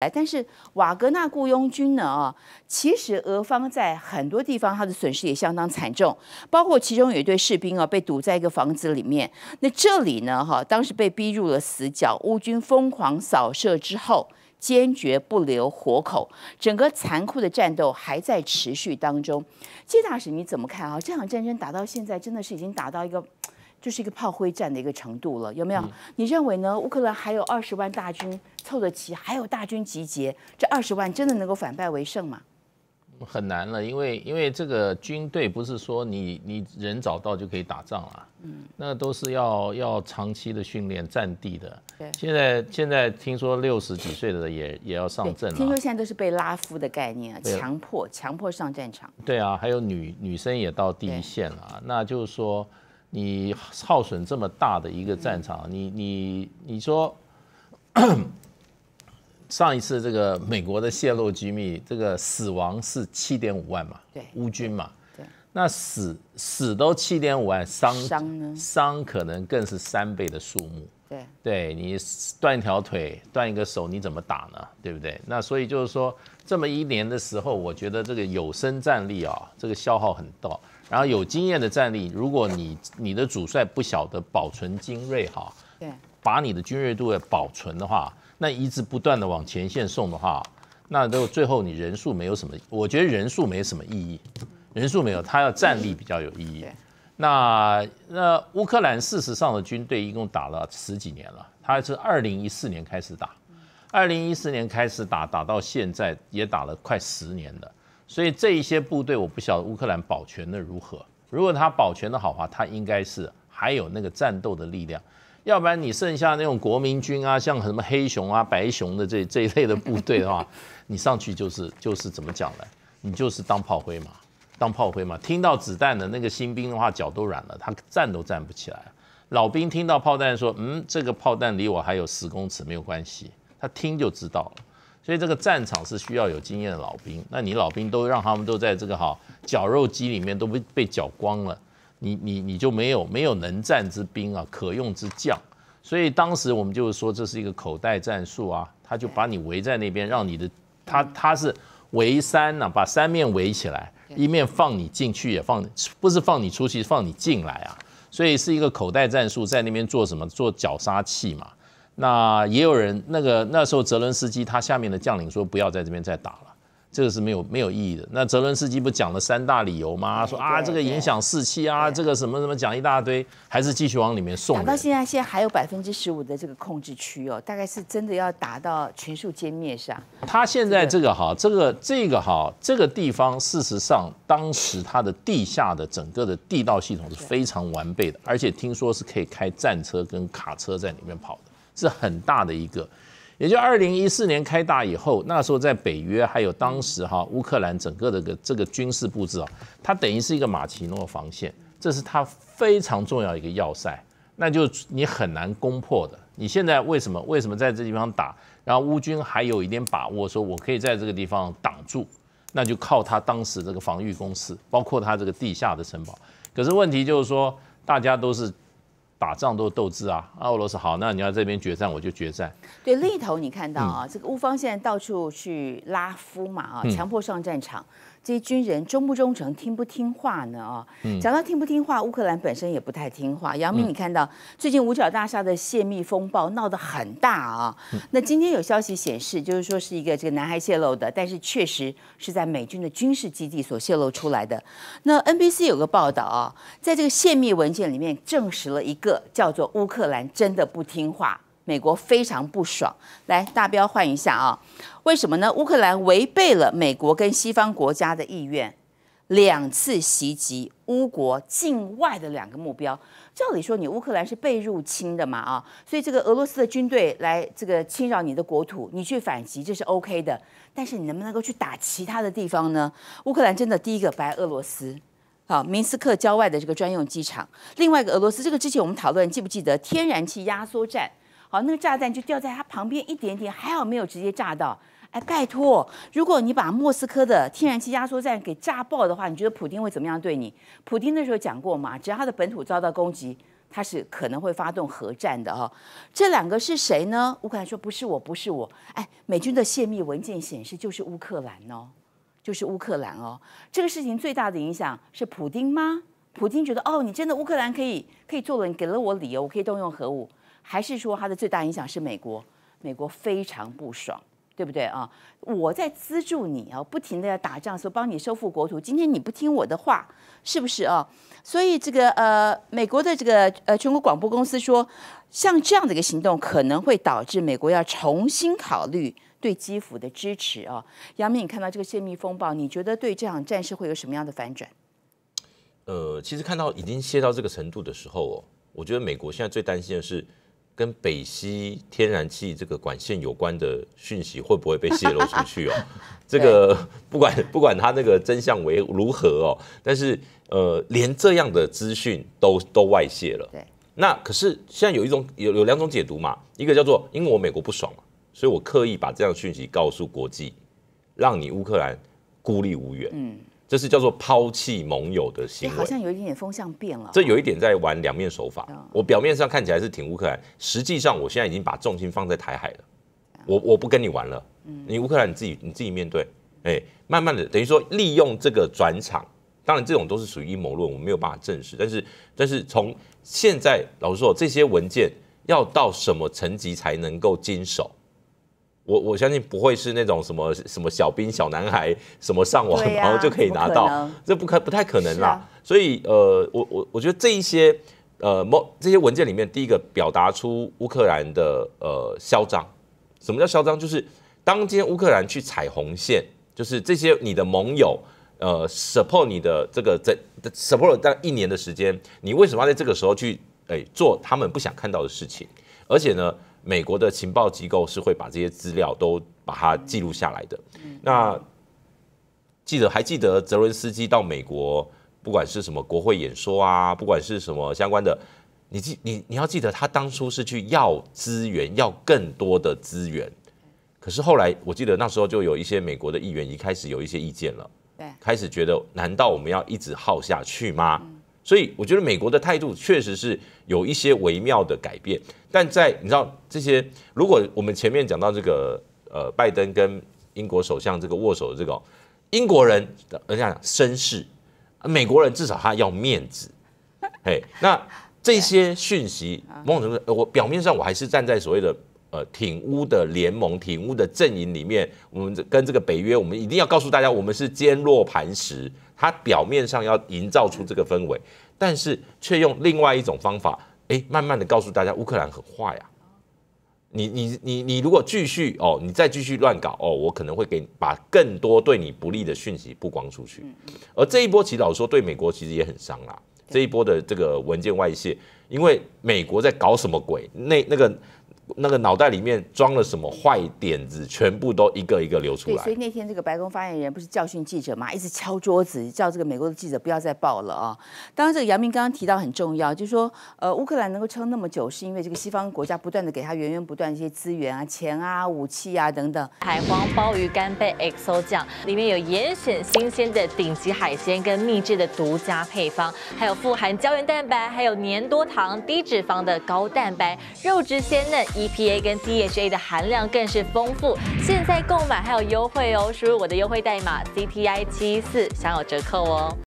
哎，但是瓦格纳雇佣军呢？啊，其实俄方在很多地方，他的损失也相当惨重，包括其中有一队士兵啊，被堵在一个房子里面。那这里呢？哈，当时被逼入了死角，乌军疯狂扫射之后，坚决不留活口。整个残酷的战斗还在持续当中。季大使，你怎么看啊？这场战争打到现在，真的是已经达到一个。就是一个炮灰战的一个程度了，有没有？你认为呢？乌克兰还有二十万大军凑得齐，还有大军集结，这二十万真的能够反败为胜吗？很难了，因为因为这个军队不是说你你人找到就可以打仗了，嗯，那都是要要长期的训练、战地的。对，现在现在听说六十几岁的也也要上阵了。听说现在都是被拉夫的概念啊，强迫强迫上战场。对啊，还有女女生也到第一线了，那就是说。你耗损这么大的一个战场，你你你说，上一次这个美国的泄露机密，这个死亡是七点五万嘛？对，乌军嘛。对，那死死都七点五万，伤伤可能更是三倍的数目。对，对你断一条腿，断一个手，你怎么打呢？对不对？那所以就是说，这么一年的时候，我觉得这个有生战力啊，这个消耗很大。然后有经验的战力，如果你你的主帅不晓得保存精锐哈，对，把你的精锐度也保存的话，那一直不断的往前线送的话，那都最后你人数没有什么，我觉得人数没什么意义，人数没有，他要战力比较有意义。那那乌克兰事实上的军队一共打了十几年了，他是二零一四年开始打，二零一四年开始打，打到现在也打了快十年了。所以这一些部队我不晓得乌克兰保全的如何。如果他保全的好话，他应该是还有那个战斗的力量，要不然你剩下那种国民军啊，像什么黑熊啊、白熊的这这一类的部队的话，你上去就是就是怎么讲呢？你就是当炮灰嘛。当炮灰嘛，听到子弹的那个新兵的话，脚都软了，他站都站不起来老兵听到炮弹说：“嗯，这个炮弹离我还有十公尺，没有关系。”他听就知道了。所以这个战场是需要有经验的老兵。那你老兵都让他们都在这个哈绞肉机里面，都被被绞光了。你你你就没有没有能战之兵啊，可用之将。所以当时我们就是说这是一个口袋战术啊，他就把你围在那边，让你的他他是围山呢，把三面围起来。一面放你进去，也放不是放你出去，放你进来啊，所以是一个口袋战术，在那边做什么？做绞杀器嘛。那也有人，那个那时候泽伦斯基他下面的将领说，不要在这边再打了。这个是没有没有意义的。那泽伦斯基不讲了三大理由吗？说啊，这个影响士气啊，这个什么什么讲一大堆，还是继续往里面送。打到现在，现在还有百分之十五的这个控制区哦，大概是真的要打到全数歼灭上。他现在这个哈，这个这个哈，这个地方事实上当时他的地下的整个的地道系统是非常完备的，而且听说是可以开战车跟卡车在里面跑的，是很大的一个。也就二零一四年开打以后，那时候在北约还有当时哈乌克兰整个的个这个军事布置啊，它等于是一个马奇诺防线，这是它非常重要一个要塞，那就你很难攻破的。你现在为什么为什么在这地方打，然后乌军还有一点把握，说我可以在这个地方挡住，那就靠他当时这个防御工事，包括他这个地下的城堡。可是问题就是说，大家都是。打仗都斗志啊！俄罗斯好，那你要这边决战，我就决战。对，另一头你看到啊，这个乌方现在到处去拉夫嘛啊，强迫上战场。这些军人忠不忠诚、听不听话呢？啊，讲到听不听话，乌克兰本身也不太听话。杨明，你看到最近五角大厦的泄密风暴闹得很大啊。那今天有消息显示，就是说是一个这个男孩泄露的，但是确实是在美军的军事基地所泄露出来的。那 NBC 有个报道啊，在这个泄密文件里面证实了一个，叫做乌克兰真的不听话。美国非常不爽，来大彪换一下啊？为什么呢？乌克兰违背了美国跟西方国家的意愿，两次袭击乌国境外的两个目标。照理说，你乌克兰是被入侵的嘛？啊，所以这个俄罗斯的军队来这个侵扰你的国土，你去反击这是 O K 的。但是你能不能够去打其他的地方呢？乌克兰真的第一个白俄罗斯，好，明斯克郊外的这个专用机场，另外一个俄罗斯，这个之前我们讨论，记不记得天然气压缩站？好，那个炸弹就掉在他旁边一点点，还好没有直接炸到。哎，拜托，如果你把莫斯科的天然气压缩站给炸爆的话，你觉得普京会怎么样对你？普京那时候讲过嘛，只要他的本土遭到攻击，他是可能会发动核战的哈。这两个是谁呢？乌克兰说不是我，不是我。哎，美军的泄密文件显示，就是乌克兰哦，就是乌克兰哦。这个事情最大的影响是普京吗？普京觉得哦，你真的乌克兰可以可以做了，你给了我理由，我可以动用核武。还是说它的最大影响是美国，美国非常不爽，对不对啊？我在资助你啊，不停的要打仗，说帮你收复国土。今天你不听我的话，是不是啊？所以这个呃，美国的这个呃全国广播公司说，像这样的一个行动可能会导致美国要重新考虑对基辅的支持啊。杨明，你看到这个泄密风暴，你觉得对这场战事会有什么样的反转？呃，其实看到已经泄到这个程度的时候哦，我觉得美国现在最担心的是。跟北溪天然气这个管线有关的讯息会不会被泄露出去哦？这个不管 不管它那个真相为如何哦，但是呃，连这样的资讯都都外泄了。对，那可是现在有一种有有两种解读嘛，一个叫做因为我美国不爽嘛，所以我刻意把这样讯息告诉国际，让你乌克兰孤立无援。嗯。这是叫做抛弃盟友的行为，好像有一点点风向变了。这有一点在玩两面手法。我表面上看起来是挺乌克兰，实际上我现在已经把重心放在台海了。我我不跟你玩了，你乌克兰你自己你自己面对。哎，慢慢的等于说利用这个转场，当然这种都是属于阴谋论，我没有办法证实。但是但是从现在老实说，这些文件要到什么层级才能够经守？我我相信不会是那种什么什么小兵、小男孩什么上网，然后就可以拿到，这不可不太可能啦。所以呃，我我我觉得这一些呃，某这些文件里面，第一个表达出乌克兰的呃嚣张。什么叫嚣张？就是当天乌克兰去踩红线，就是这些你的盟友呃 support 你的这个在 support 在一年的时间，你为什么要在这个时候去哎做他们不想看到的事情？而且呢？美国的情报机构是会把这些资料都把它记录下来的。那记得还记得泽伦斯基到美国，不管是什么国会演说啊，不管是什么相关的，你记你你要记得，他当初是去要资源，要更多的资源。可是后来，我记得那时候就有一些美国的议员一开始有一些意见了，开始觉得，难道我们要一直耗下去吗？所以我觉得美国的态度确实是有一些微妙的改变，但在你知道这些，如果我们前面讲到这个呃，拜登跟英国首相这个握手的这个英国人人家讲绅士，美国人至少他要面子，嘿，那这些讯息某种程度我表面上我还是站在所谓的。呃，挺乌的联盟、挺乌的阵营里面，我们跟这个北约，我们一定要告诉大家，我们是坚若磐石。他表面上要营造出这个氛围，但是却用另外一种方法，哎，慢慢的告诉大家，乌克兰很坏啊！你你你你，如果继续哦，你再继续乱搞哦，我可能会给把更多对你不利的讯息曝光出去。而这一波其实老说对美国其实也很伤啦。这一波的这个文件外泄，因为美国在搞什么鬼？那那个。那个脑袋里面装了什么坏点子，全部都一个一个流出来。所以那天这个白宫发言人不是教训记者嘛，一直敲桌子，叫这个美国的记者不要再报了啊。当然，这个杨明刚刚提到很重要，就是说，呃，乌克兰能够撑那么久，是因为这个西方国家不断的给他源源不断一些资源啊、钱啊、武器啊等等。海皇鲍鱼干贝 XO 酱里面有严选新鲜的顶级海鲜跟秘制的独家配方，还有富含胶原蛋白，还有粘多糖、低脂肪的高蛋白肉质鲜嫩。EPA 跟 DHA 的含量更是丰富，现在购买还有优惠哦！输入我的优惠代码 CPI 七四享有折扣哦。